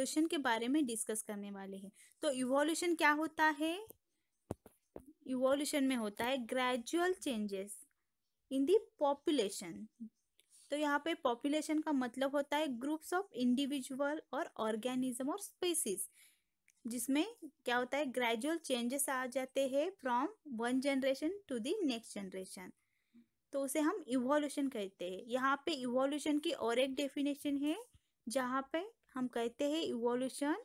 evolution के बारे में डिस्कस करने वाले हैं तो इवोल्यूशन क्या होता है इवोल्यूशन में होता है gradual changes in the population तो यहाँ पे पॉपुलेशन का मतलब होता है ग्रुप्स ऑफ इंडिविजुअल और ऑर्गेनिज्म और स्पीसीज जिसमें क्या होता है ग्रेजुअल चेंजेस आ जाते हैं from one generation to the next generation तो उसे हम इवोल्यूशन कहते हैं यहाँ पे इवोल्यूशन की और एक डेफिनेशन है जहाँ पे हम कहते हैं evolution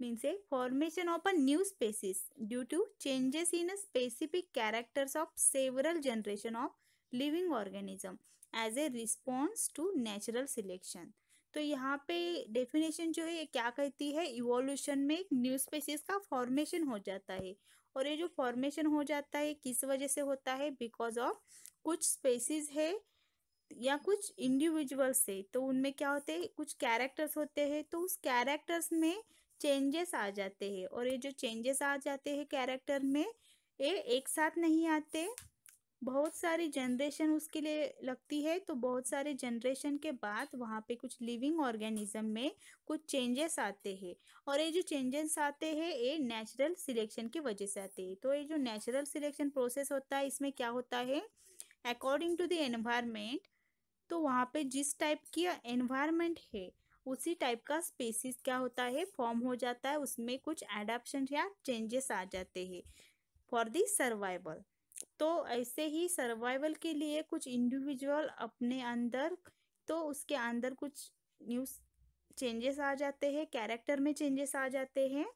means a formation of a new species due to changes in specific characters of several generation of living organism as a response to natural selection तो यहाँ पे डेफिनेशन जो है ये क्या कहती है इवोल्यूशन में एक न्यू स्पेसिस का फॉर्मेशन हो जाता है और ये जो फॉर्मेशन हो जाता है किस वजह से होता है बिकॉज ऑफ कुछ स्पेसिस है या कुछ इंडिविजुअल से तो उनमें क्या होते हैं कुछ कैरेक्टर्स होते हैं तो उस कैरेक्टर्स में चेंजेस आ जाते हैं और ये जो चेंजेस आ जाते हैं कैरेक्टर में ये एक साथ नहीं आते बहुत सारी जनरेशन उसके लिए लगती है तो बहुत सारे जनरेशन के बाद वहाँ पे कुछ लिविंग ऑर्गेनिज्म में कुछ चेंजेस आते हैं और ये जो चेंजेस आते हैं ये नेचुरल सिलेक्शन की वजह से आते हैं तो ये जो नेचुरल सिलेक्शन प्रोसेस होता है इसमें क्या होता है अकॉर्डिंग टू द एनवायरमेंट तो वहाँ पे जिस टाइप की एनवायरनमेंट है उसी टाइप का स्पेसिस क्या होता है फॉर्म हो जाता है उसमें कुछ एडाप्शन या चेंजेस आ जाते हैं फॉर दी सर्वाइवल तो ऐसे ही सर्वाइवल के लिए कुछ इंडिविजुअल अपने अंदर तो उसके अंदर कुछ न्यूज चेंजेस आ जाते हैं कैरेक्टर में चेंजेस आ जाते हैं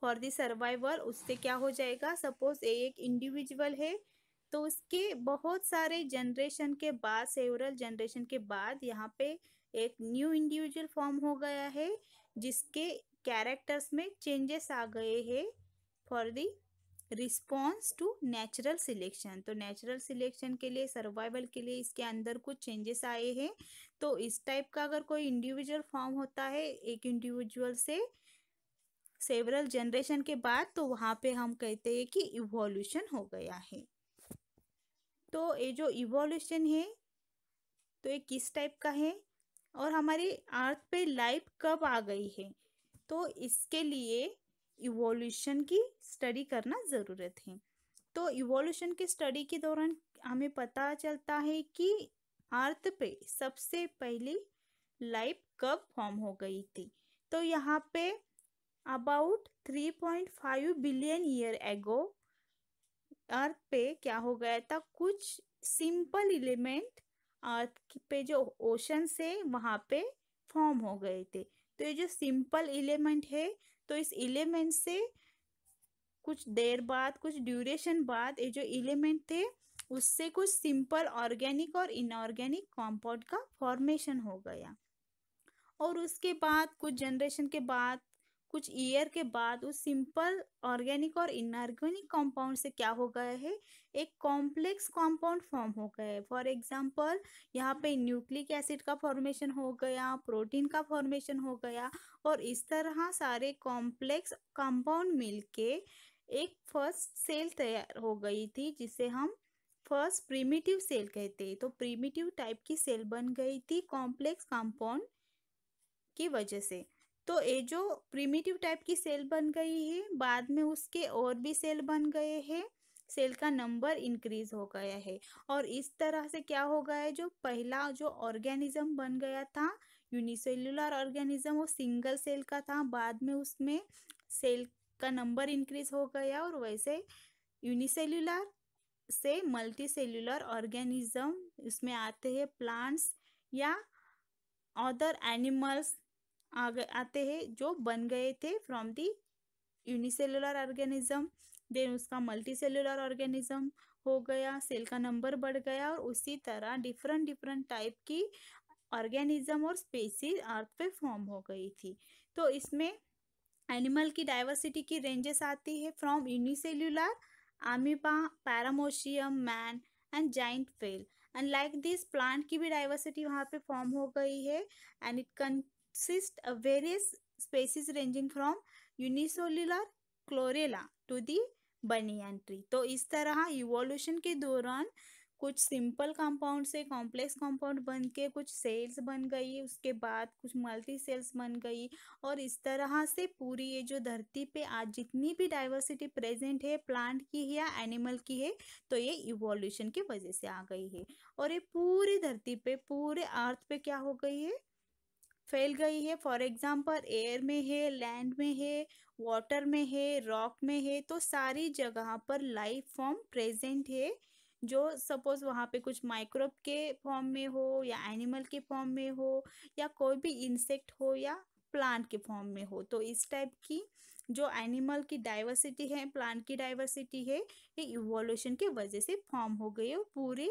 फॉर दी सर्वाइवल उससे क्या हो जाएगा सपोज एक इंडिविजुअल है तो उसके बहुत सारे जनरेशन के बाद सेवरल जनरेशन के बाद यहाँ पे एक न्यू इंडिविजुअल फॉर्म हो गया है जिसके कैरेक्टर्स में चेंजेस आ गए हैं for the response to natural selection तो नेचुरल सिलेक्शन के लिए सर्वाइवल के लिए इसके अंदर कुछ चेंजेस आए हैं तो इस टाइप का अगर कोई इंडिविजुअल फॉर्म होता है एक इंडिविजुअल से सेवरल जनरेशन के बाद तो वहाँ पे हम कहते हैं कि इवोल्यूशन हो गया है तो ये जो इवोल्यूशन है तो ये किस टाइप का है और हमारी अर्थ पे लाइफ कब आ गई है तो इसके लिए इवोल्यूशन की स्टडी करना ज़रूरत है तो इवोल्यूशन की स्टडी के दौरान हमें पता चलता है कि अर्थ पे सबसे पहली लाइफ कब फॉर्म हो गई थी तो यहाँ पे about three point five billion year ago earth पे क्या हो गया था कुछ सिंपल इलिमेंट अर्थ पे जो ओशन से वहाँ पे फॉर्म हो गए थे तो ये जो सिंपल इलिमेंट है तो इस एलिमेंट से कुछ देर बाद कुछ ड्यूरेशन बाद ये जो एलिमेंट थे उससे कुछ सिंपल ऑर्गेनिक और इनऑर्गेनिक कॉम्पाउंड का फॉर्मेशन हो गया और उसके बाद कुछ जनरेशन के बाद कुछ ईयर के बाद उस सिंपल ऑर्गेनिक और इनऑर्गेनिक कंपाउंड से क्या हो गया है एक कॉम्प्लेक्स कंपाउंड फॉर्म हो गया है फॉर एग्जांपल यहाँ पे न्यूक्लिक एसिड का फॉर्मेशन हो गया प्रोटीन का फॉर्मेशन हो गया और इस तरह सारे कॉम्प्लेक्स कंपाउंड मिलके एक फर्स्ट सेल तैयार हो गई थी जिसे हम फर्स्ट प्रीमिटिव सेल कहते हैं तो प्रीमिटिव टाइप की सेल बन गई थी कॉम्प्लेक्स कंपाउंड की वजह से तो ये जो प्रिमिटिव टाइप की सेल बन गई है बाद में उसके और भी सेल बन गए हैं सेल का नंबर इंक्रीज हो गया है और इस तरह से क्या हो गया है जो पहला जो ऑर्गेनिज्म बन गया था यूनिसेल्युलर ऑर्गेनिज्म वो सिंगल सेल का था बाद में उसमें सेल का नंबर इंक्रीज हो गया और वैसे यूनिसेल्युलर से मल्टी सेल्युलर ऑर्गेनिज्म इसमें आते हैं प्लांट्स या अदर एनिमल्स आ गए आते हैं जो बन गए थे from the unicellular organism then उसका मल्टी सेलुलर ऑर्गेनिज्म हो गया सेल का नंबर बढ़ गया और उसी तरह डिफरेंट डिफरेंट टाइप की ऑर्गेनिज्म और स्पेसीज अर्थ पे फॉर्म हो गई थी तो इसमें एनिमल की डाइवर्सिटी की रेंजेस आती है from unicellular amoeba paramecium man and giant whale and like this plant की भी डाइवर्सिटी वहाँ पे फॉर्म हो गई है and it can exist various species ranging from unicellular chlorella to the banyan tree तो इस तरह इवोल्यूशन के दौरान कुछ सिंपल कंपाउंड से कॉम्प्लेक्स कंपाउंड बन के कुछ सेल्स बन गई उसके बाद कुछ मल्टी सेल्स बन गई और इस तरह से पूरी ये जो धरती पे आज जितनी भी डाइवर्सिटी प्रेजेंट है प्लांट की है या एनिमल की है तो ये इवोल्यूशन की वजह से आ गई है और ये पूरी धरती पे पूरे अर्थ पे क्या हो गई है फैल गई है फॉर एग्जांपल एयर में है लैंड में है वाटर में है रॉक में है तो सारी जगह पर लाइफ फॉर्म प्रेजेंट है जो सपोज वहाँ पे कुछ माइक्रोब के फॉर्म में हो या एनिमल के फॉर्म में हो या कोई भी इंसेक्ट हो या प्लांट के फॉर्म में हो तो इस टाइप की जो एनिमल की डाइवर्सिटी है प्लांट की डाइवर्सिटी है ये इवोल्यूशन की वजह से फॉर्म हो गई है पूरे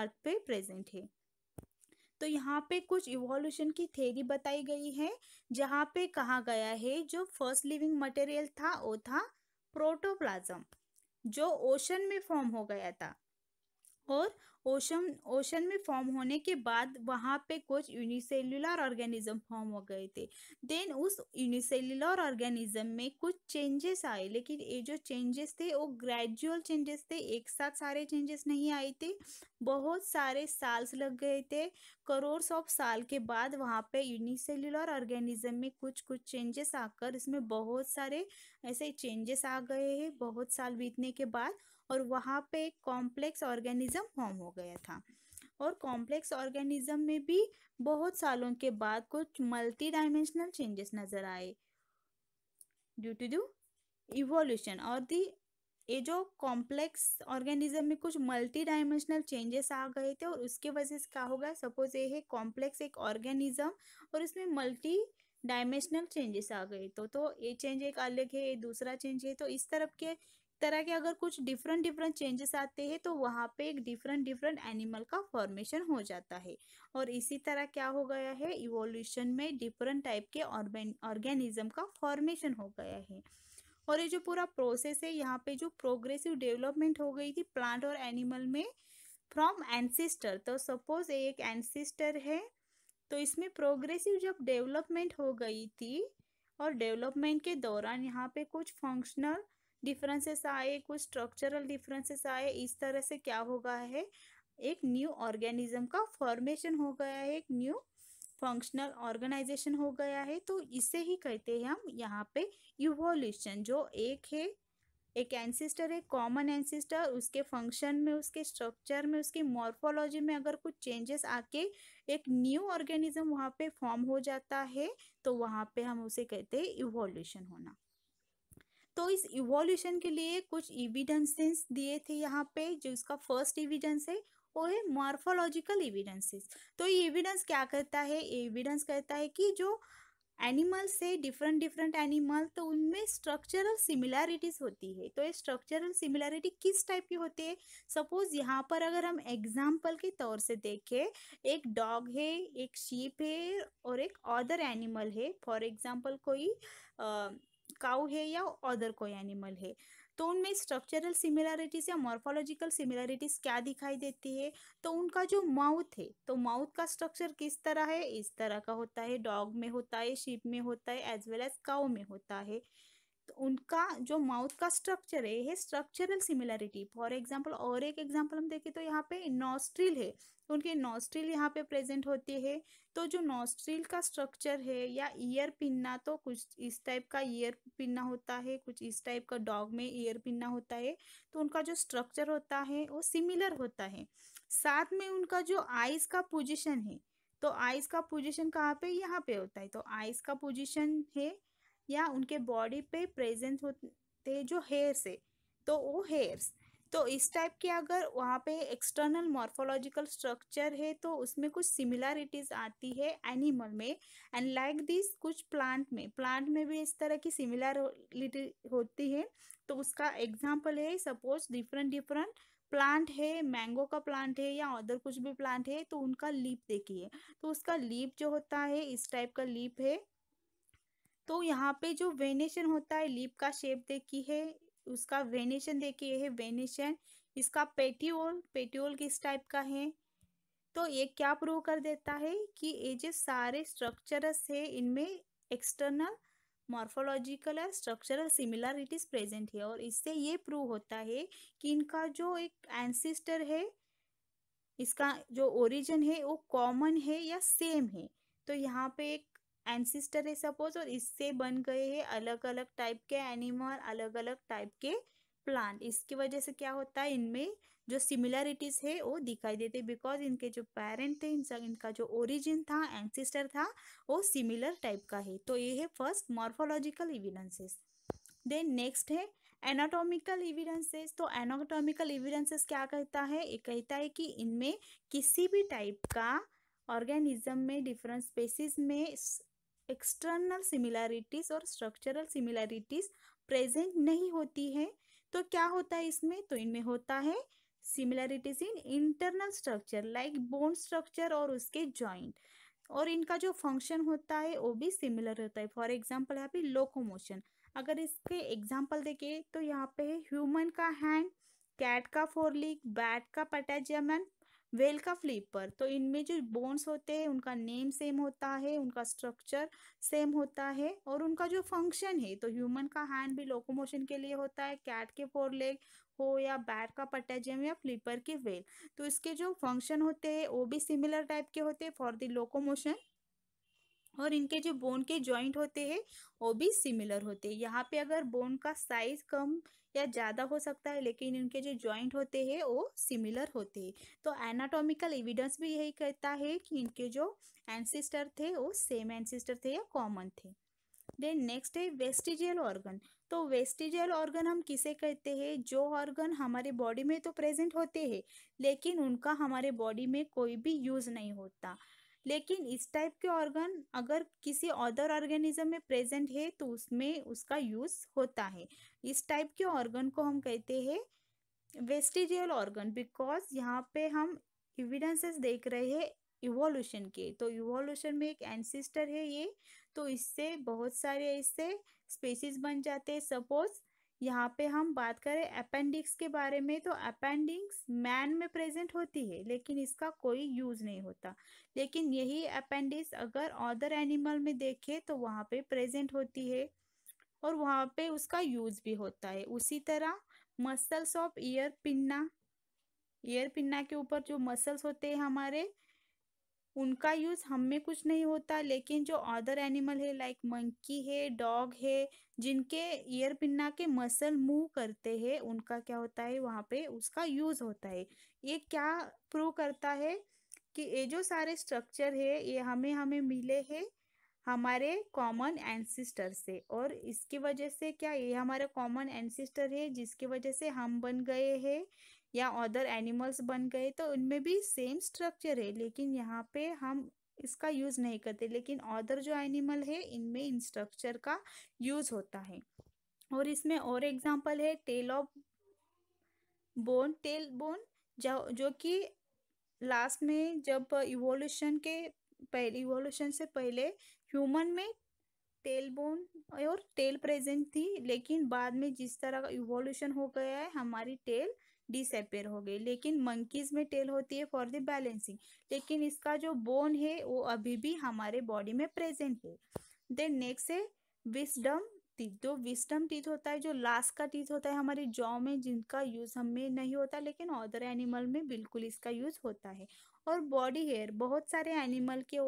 अर्थ पे प्रेजेंट है तो यहाँ पे कुछ इवोल्यूशन की थेरी बताई गई है जहाँ पे कहा गया है जो फर्स्ट लिविंग मटेरियल था वो था प्रोटोप्लाज्म जो ओशन में फॉर्म हो गया था और ओशन ओशन में फॉर्म होने के बाद वहाँ पे कुछ यूनिसेल्युलर ऑर्गेनिज्म फॉर्म हो गए थे देन उस यूनिसेल्युलर ऑर्गेनिज्म में कुछ चेंजेस आए लेकिन ये जो चेंजेस थे वो ग्रेजुअल चेंजेस थे एक साथ सारे चेंजेस नहीं आए थे बहुत सारे साल्स लग गए थे करोड़ ऑफ साल के बाद वहाँ पे यूनिसेल्युलर ऑर्गेनिज्म में कुछ कुछ चेंजेस आकर इसमें बहुत सारे ऐसे चेंजेस आ गए हैं बहुत साल बीतने के बाद और वहाँ पे एक कॉम्प्लेक्स ऑर्गेनिज्म फॉर्म हो गया था और कॉम्प्लेक्स ऑर्गेनिज्म में भी बहुत सालों के बाद कुछ मल्टी डायमेंशनल चेंजेस नज़र आए ड्यू टू द इवोल्यूशन और दी ये जो कॉम्प्लेक्स ऑर्गेनिज्म में कुछ मल्टी डायमेंशनल चेंजेस आ गए थे और उसके वजह से क्या होगा सपोज ये है कॉम्प्लेक्स एक ऑर्गेनिज्म और इसमें मल्टी डायमेंशनल चेंजेस आ गए तो तो ये चेंज एक अलग है ये दूसरा चेंज है तो इस तरफ के तरह के अगर कुछ डिफरेंट डिफरेंट चेंजेस आते हैं तो वहाँ पे एक डिफरेंट डिफरेंट एनिमल का फॉर्मेशन हो जाता है और इसी तरह क्या हो गया है इवोल्यूशन में डिफरेंट टाइप के ऑर्गेनिज्म का फॉर्मेशन हो गया है और ये जो पूरा प्रोसेस है यहाँ पे जो प्रोग्रेसिव डेवलपमेंट हो गई थी प्लांट और एनिमल में फ्रॉम एनसिस्टर तो सपोज एक एनसिस्टर है तो इसमें प्रोग्रेसिव जब डेवलपमेंट हो गई थी और डेवलपमेंट के दौरान यहाँ पे कुछ फंक्शनल डिफरेंसेस आए कुछ स्ट्रक्चरल डिफरेंसेस आए इस तरह से क्या होगा है एक न्यू ऑर्गेनिज्म का फॉर्मेशन हो गया है एक न्यू फंक्शनल ऑर्गेनाइजेशन हो गया है तो इसे ही कहते हैं हम यहाँ पे इवोल्यूशन जो एक है एक एंसिस्टर है कॉमन एंसिस्टर उसके फंक्शन में उसके स्ट्रक्चर में उसकी मॉर्फोलॉजी में अगर कुछ चेंजेस आके एक न्यू ऑर्गेनिज्म वहाँ पे फॉर्म हो जाता है तो वहाँ पे हम उसे कहते हैं इवोल्यूशन होना तो इस इवोल्यूशन के लिए कुछ इविडेंसेस दिए थे यहाँ पे जो इसका फर्स्ट इविडेंस है वो है मॉर्फोलॉजिकल इविडेंसेस तो ये एविडेंस क्या कहता है ये एविडेंस कहता है कि जो एनिमल्स है डिफरेंट डिफरेंट एनिमल तो उनमें स्ट्रक्चरल सिमिलैरिटीज होती है तो ये स्ट्रक्चरल सिमिलैरिटी किस टाइप की होती है सपोज यहाँ पर अगर हम एग्जाम्पल के तौर से देखें एक डॉग है एक शीप है और एक अदर एनिमल है फॉर एग्जाम्पल कोई आ, काउ है या अदर कोई एनिमल है तो उनमें स्ट्रक्चरल सिमिलैरिटीज या मॉर्फोलॉजिकल सिमिलैरिटीज क्या दिखाई देती है तो उनका जो माउथ है तो माउथ का स्ट्रक्चर किस तरह है इस तरह का होता है डॉग में होता है शीप में होता है एज वेल एज काउ में होता है तो उनका जो माउथ का स्ट्रक्चर है है स्ट्रक्चरल सिमिलरिटी फॉर एग्जाम्पल और एक एग्जाम्पल हम देखें तो यहाँ पे नॉस्ट्रिल है तो उनके नॉस्ट्रिल यहाँ पे प्रेजेंट होते हैं तो जो नॉस्ट्रिल का स्ट्रक्चर है या ईयर पिन्ना तो कुछ इस टाइप का ईयर पिन्ना होता है कुछ इस टाइप का डॉग में ईयर पिन्ना होता है तो उनका जो स्ट्रक्चर होता है वो सिमिलर होता है साथ में उनका जो आइज का पोजिशन है तो आइज का पोजिशन कहाँ पे यहाँ पे होता है तो आइज का पोजिशन है या उनके बॉडी पे प्रेजेंट होते जो हेयर्स है तो वो हेयर्स तो इस टाइप के अगर वहाँ पे एक्सटर्नल मॉर्फोलॉजिकल स्ट्रक्चर है तो उसमें कुछ सिमिलरिटीज आती है एनिमल में एंड लाइक दिस कुछ प्लांट में प्लांट में भी इस तरह की सिमिलरिटी होती है तो उसका एग्जांपल है सपोज डिफरेंट डिफरेंट प्लांट है मैंगो का प्लांट है या अदर कुछ भी प्लांट है तो उनका लीप देखिए तो उसका लीप जो होता है इस टाइप का लीप है तो यहाँ पे जो वेनेशन होता है लीप का शेप देखी है उसका वेनेशन देखिए है वेनेशन इसका पेटियोल पेटियोल किस टाइप का है तो ये क्या प्रूव कर देता है कि ये जो सारे स्ट्रक्चरस है इनमें एक्सटर्नल मॉर्फोलॉजिकल और स्ट्रक्चरल सिमिलरिटीज प्रेजेंट है और इससे ये प्रूव होता है कि इनका जो एक एंसिस्टर है इसका जो ओरिजिन है वो कॉमन है या सेम है तो यहाँ पे एक एंसिस्टर है सपोज और इससे बन गए हैं अलग अलग टाइप के एनिमल अलग अलग टाइप के प्लांट इसकी वजह से क्या होता है इनमें जो सिमिलरिटीज़ है वो दिखाई देते बिकॉज इनके जो पेरेंट थे इन इनका जो ओरिजिन था एंसिस्टर था वो सिमिलर टाइप का है तो ये है first morphological evidences then next है एनाटोमिकल इविडेंसेस तो एनाटोमिकल इविडेंसेस क्या कहता है ये कहता है कि इनमें किसी भी टाइप का ऑर्गेनिज्म में डिफरेंट स्पेसिस में एक्सटर्नल सिमिलैरिटीज़ और स्ट्रक्चरल सिमिलैरिटीज़ प्रेजेंट नहीं होती है तो क्या होता है इसमें तो इनमें होता है similarities in internal structure like bone structure और उसके जॉइंट और इनका जो फंक्शन होता है वो भी सिमिलर होता है फॉर एग्जाम्पल यहाँ पे लोकोमोशन अगर इसके एग्जाम्पल देखिए तो यहाँ पे ह्यूमन का हैंड कैट का फोरलिक बैट का पटाजमन वेल का फ्लिपर तो इनमें जो बोन्स होते हैं उनका नेम सेम होता है उनका स्ट्रक्चर सेम होता है और उनका जो फंक्शन है तो ह्यूमन का हैंड भी लोकोमोशन के लिए होता है कैट के फोर लेग हो या बैट का पटेजियम या फ्लीपर की वेल तो इसके जो फंक्शन होते हैं वो भी सिमिलर टाइप के होते हैं फॉर द लोकोमोशन और इनके जो बोन के जॉइंट होते हैं वो भी सिमिलर होते हैं यहाँ पे अगर बोन का साइज कम या ज़्यादा हो सकता है लेकिन इनके जो जॉइंट होते हैं वो सिमिलर होते हैं तो एनाटॉमिकल एविडेंस भी यही कहता है कि इनके जो एंसिस्टर थे वो सेम एंसिस्टर थे या कॉमन थे देन नेक्स्ट है वेस्टिजियल ऑर्गन तो वेस्टिजियल ऑर्गन हम किसे कहते हैं जो ऑर्गन हमारे बॉडी में तो प्रेजेंट होते हैं लेकिन उनका हमारे बॉडी में कोई भी यूज़ नहीं होता लेकिन इस टाइप के ऑर्गन अगर किसी अदर ऑर्गेनिज्म में प्रेजेंट है तो उसमें उसका यूज़ होता है इस टाइप के ऑर्गन को हम कहते हैं वेस्टिजियल ऑर्गन बिकॉज यहाँ पे हम इविडेंसेस देख रहे हैं इवोल्यूशन के तो इवोल्यूशन में एक एनसिस्टर है ये तो इससे बहुत सारे ऐसे स्पेसिस बन जाते हैं सपोज यहाँ पे हम बात करें अपेंडिक्स के बारे में तो अपेंडिक्स मैन में प्रेजेंट होती है लेकिन इसका कोई यूज़ नहीं होता लेकिन यही अपेंडिक्स अगर अदर एनिमल में देखे तो वहाँ पे प्रेजेंट होती है और वहाँ पे उसका यूज़ भी होता है उसी तरह muscles of ear pinna ear pinna के ऊपर जो मसल्स होते हैं हमारे उनका यूज़ हम में कुछ नहीं होता लेकिन जो अदर एनिमल है लाइक मंकी है डॉग है जिनके ईयर पिन्ना के मसल मूव करते हैं उनका क्या होता है वहाँ पे उसका यूज़ होता है ये क्या प्रूव करता है कि ये जो सारे स्ट्रक्चर है ये हमें हमें मिले हैं हमारे कॉमन एंसिस्टर से और इसकी वजह से क्या ये हमारे कॉमन एंसिस्टर है जिसकी वजह से हम बन गए हैं या अदर एनिमल्स बन गए तो उनमें भी सेम स्ट्रक्चर है लेकिन यहाँ पे हम इसका यूज़ नहीं करते लेकिन अदर जो एनिमल है इनमें इन स्ट्रक्चर का यूज़ होता है और इसमें और एग्जाम्पल है tail of bone tail bone जो जो कि लास्ट में जब इवोल्यूशन के पहले इवोल्यूशन से पहले ह्यूमन में टेल बोन और टेल प्रेजेंट थी लेकिन बाद में जिस तरह का इवोल्यूशन हो गया है हमारी टेल डिसअपेयर हो गई लेकिन मंकीज में टेल होती है फॉर द बैलेंसिंग लेकिन इसका जो बोन है वो अभी भी हमारे बॉडी में प्रेजेंट है देन नेक्स्ट है विस्डम टीथ जो विस्डम टीथ होता है जो लास्ट का टीथ होता है हमारे जॉ में जिनका यूज़ हमें नहीं होता लेकिन अदर एनिमल में बिल्कुल इसका यूज़ होता है और बॉडी हेयर बहुत सारे एनिमल के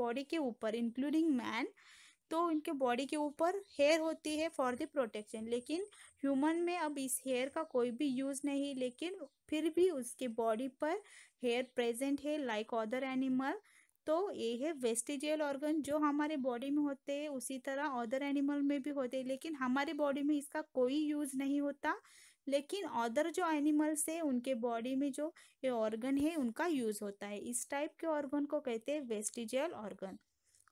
बॉडी के ऊपर इंक्लूडिंग मैन तो इनके बॉडी के ऊपर हेयर होती है फॉर द प्रोटेक्शन लेकिन ह्यूमन में अब इस हेयर का कोई भी यूज़ नहीं लेकिन फिर भी उसके बॉडी पर हेयर प्रेजेंट है लाइक अदर एनिमल तो ये है वेस्टिजियल ऑर्गन जो हमारे बॉडी में होते हैं उसी तरह अदर एनिमल में भी होते हैं लेकिन हमारे बॉडी में इसका कोई यूज़ नहीं होता लेकिन अदर जो एनिमल्स है उनके बॉडी में जो ये ऑर्गन है उनका यूज़ होता है इस टाइप के ऑर्गन को कहते हैं वेस्टिजियल ऑर्गन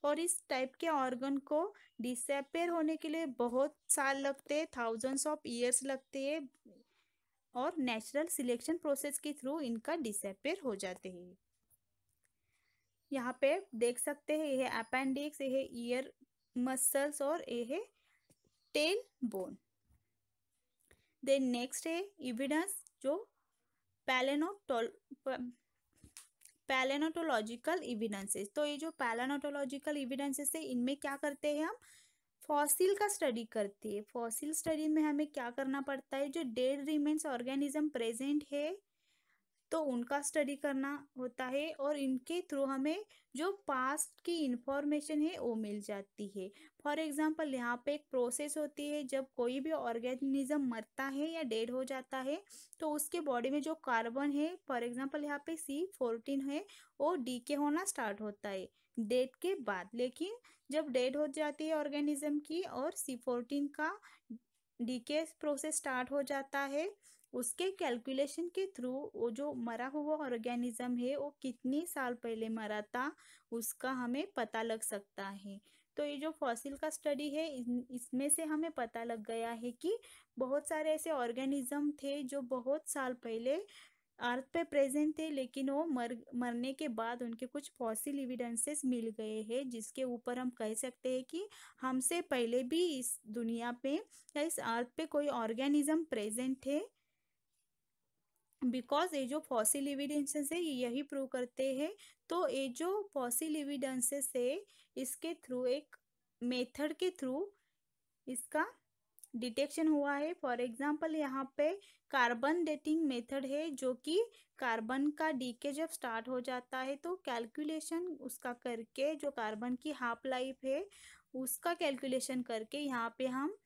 और इस टाइप के ऑर्गन को डिसपेयर होने के लिए बहुत साल लगते हैं थाउजेंड्स ऑफ ईयर्स लगते हैं और नेचुरल सिलेक्शन प्रोसेस के थ्रू इनका डिसपेयर हो जाते हैं यहाँ पे देख सकते हैं यह अपेंडिक्स यह ईयर मसल्स और यह टेल बोन देन नेक्स्ट है इविडेंस जो पैलेनोटोल पैलेनोटोलॉजिकल इविडेंसेस तो ये जो पैलेनोटोलॉजिकल इविडेंसेस है इनमें क्या करते हैं हम फॉसिल का स्टडी करते है फॉसिल स्टडी में हमें क्या करना पड़ता है जो डेड रिमेन्स ऑर्गेनिज्म प्रेजेंट है तो उनका स्टडी करना होता है और इनके थ्रू हमें जो पास्ट की इंफॉर्मेशन है वो मिल जाती है फॉर एग्जांपल यहाँ पे एक प्रोसेस होती है जब कोई भी ऑर्गेनिज्म मरता है या डेड हो जाता है तो उसके बॉडी में जो कार्बन है फॉर एग्जांपल यहाँ पे सी फोर्टीन है वो डीके होना स्टार्ट होता है डेड के बाद लेकिन जब डेड हो जाती है ऑर्गेनिज्म की और सी फोर्टीन का डी प्रोसेस स्टार्ट हो जाता है उसके कैलकुलेशन के थ्रू वो जो मरा हुआ ऑर्गेनिज्म है वो कितने साल पहले मरा था उसका हमें पता लग सकता है तो ये जो फॉसिल का स्टडी है इसमें से हमें पता लग गया है कि बहुत सारे ऐसे ऑर्गेनिज्म थे जो बहुत साल पहले अर्थ पे प्रेजेंट थे लेकिन वो मर मरने के बाद उनके कुछ फॉसिल एविडेंसेस मिल गए हैं जिसके ऊपर हम कह सकते हैं कि हमसे पहले भी इस दुनिया पे या इस अर्थ पे कोई ऑर्गेनिज्म प्रेजेंट थे बिकॉज ये जो फॉसिल एविडेंसेस है ये यही प्रूव करते हैं तो ये जो फॉसिल एविडेंसेस है इसके थ्रू एक मेथड के थ्रू इसका डिटेक्शन हुआ है फॉर एग्जाम्पल यहाँ पे कार्बन डेटिंग मेथड है जो कि कार्बन का डीके जब स्टार्ट हो जाता है तो कैलकुलेशन उसका करके जो कार्बन की हाफ लाइफ है उसका कैलकुलेशन करके यहाँ पे हम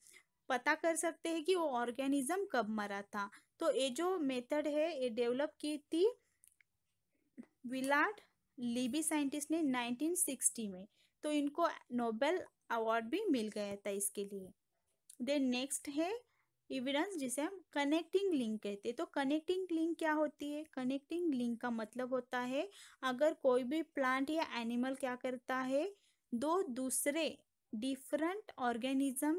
पता कर सकते हैं कि वो ऑर्गेनिज्म कब मरा था तो ये जो मेथड है ये डेवलप की थी विलाट लीबी साइंटिस्ट ने 1960 में तो इनको नोबेल अवार्ड भी मिल गया था इसके लिए देन नेक्स्ट है एविडेंस जिसे हम कनेक्टिंग लिंक कहते हैं तो कनेक्टिंग लिंक क्या होती है कनेक्टिंग लिंक का मतलब होता है अगर कोई भी प्लांट या एनिमल क्या करता है दो दूसरे डिफरेंट ऑर्गेनिज्म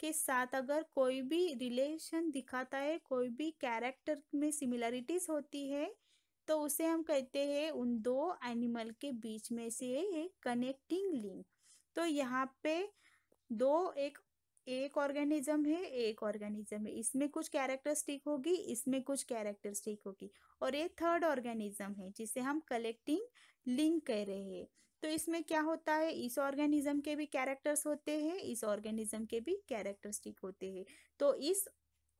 के साथ अगर कोई भी रिलेशन दिखाता है कोई भी कैरेक्टर में सिमिलरिटीज होती है तो उसे हम कहते हैं उन दो एनिमल के बीच में से एक कनेक्टिंग लिंक तो यहाँ पे दो एक एक ऑर्गेनिज्म है एक ऑर्गेनिज्म है इसमें कुछ कैरेक्टरिस्टिक होगी इसमें कुछ कैरेक्टरिस्टिक होगी और ये थर्ड ऑर्गेनिज्म है जिसे हम कलेक्टिंग लिंक कह रहे हैं तो इसमें क्या होता है इस ऑर्गेनिज्म के भी कैरेक्टर्स होते हैं इस ऑर्गेनिज्म के भी कैरेक्टरिस्टिक होते हैं तो इस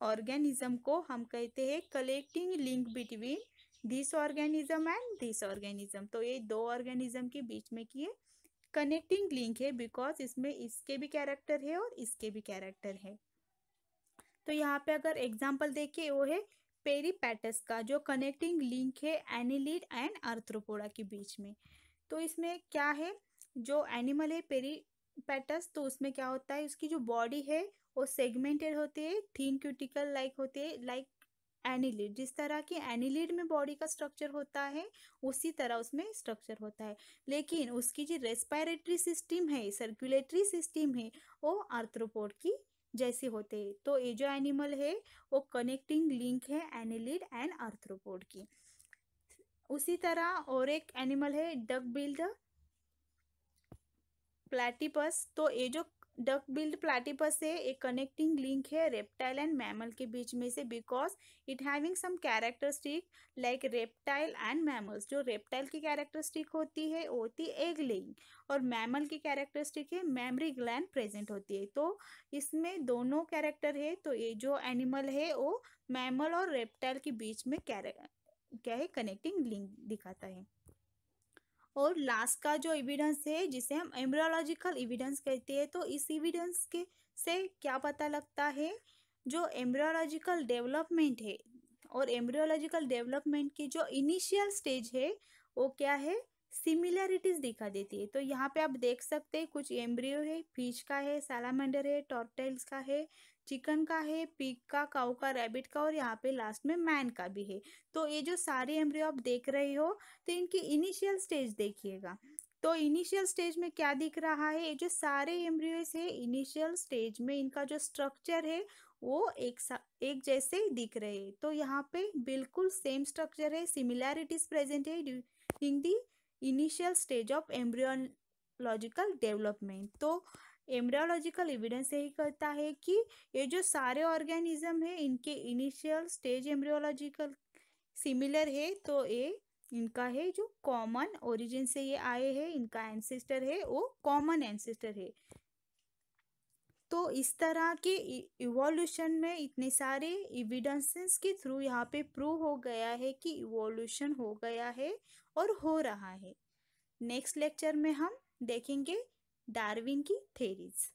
ऑर्गेनिज्म को हम कहते हैं collecting link between this organism and this organism तो ये दो ऑर्गेनिज्म के बीच में की कनेक्टिंग लिंक है बिकॉज इसमें इसके भी कैरेक्टर है और इसके भी कैरेक्टर है तो यहाँ पे अगर एग्जाम्पल देखिए वो है पेरीपैटस का जो कनेक्टिंग लिंक है एनिलिड एंड आर्थ्रोपोडा के बीच में तो इसमें क्या है जो एनिमल है पेरी पैटस तो उसमें क्या होता है उसकी जो बॉडी है वो सेगमेंटेड होती है थीन क्यूटिकल लाइक होते हैं लाइक एनिलिड जिस तरह के एनिलिड में बॉडी का स्ट्रक्चर होता है उसी तरह उसमें स्ट्रक्चर होता है लेकिन उसकी जो रेस्पायरेटरी सिस्टम है सर्कुलेटरी सिस्टम है वो आर्थ्रोपोड की जैसे होते हैं तो ये जो एनिमल है वो कनेक्टिंग लिंक है एनिलिड एंड आर्थ्रोपोड की उसी तरह और एक एनिमल है डक बिल्ड प्लेटिपस तो ये जो डक बिल्ड प्लेटिपस है एक कनेक्टिंग लिंक है रेप्टाइल एंड मैमल के बीच में से because it having some characteristic like reptile and mammals जो रेप्टाइल की कैरेक्टरिस्टिक होती है वो होती है एग लेइंग और मैमल की कैरेक्टरिस्टिक है मेमरी ग्लैंड प्रेजेंट होती है तो इसमें दोनों कैरेक्टर है तो ये जो एनिमल है वो मैमल और रेप्टाइल के बीच में क्या है कनेक्टिंग लिंक दिखाता है और लास्ट का जो एविडेंस है जिसे हम एम्ब्रियोलॉजिकल एविडेंस कहते हैं तो इस एविडेंस के से क्या पता लगता है जो एम्ब्रियोलॉजिकल डेवलपमेंट है और एम्ब्रियोलॉजिकल डेवलपमेंट की जो इनिशियल स्टेज है वो क्या है सिमिलैरिटीज दिखा देती है तो यहाँ पे आप देख सकते हैं कुछ एम्ब्रियो है फिश का है सैलामेंडर है टॉर्टेल्स का है चिकन का है पिक का काउ का रैबिट का और यहाँ पे लास्ट में मैन का भी है तो ये जो सारे एम्ब्रियो आप देख रहे हो तो इनकी इनिशियल स्टेज देखिएगा तो इनिशियल स्टेज में क्या दिख रहा है ये जो सारे एम्ब्रियोज है इनिशियल स्टेज में इनका जो स्ट्रक्चर है वो एक सा एक जैसे दिख रहे हैं तो यहाँ पे बिल्कुल सेम स्ट्रक्चर है सिमिलैरिटीज प्रेजेंट है during the initial stage of embryological development तो एम्ब्रियोलॉजिकल एविडेंस यही कहता है कि ये जो सारे ऑर्गेनिज्म है इनके इनिशियल स्टेज एम्ब्रियोलॉजिकल सिमिलर है तो ये इनका है जो कॉमन ओरिजिन से ये आए हैं इनका एंसेस्टर है वो कॉमन एंसेस्टर है तो इस तरह के इवोल्यूशन e, में इतने सारे इविडेंसेस के थ्रू यहाँ पे प्रूव हो गया है कि इवोल्यूशन हो गया है और हो रहा है नेक्स्ट लेक्चर में हम देखेंगे डार्विन की थेरीज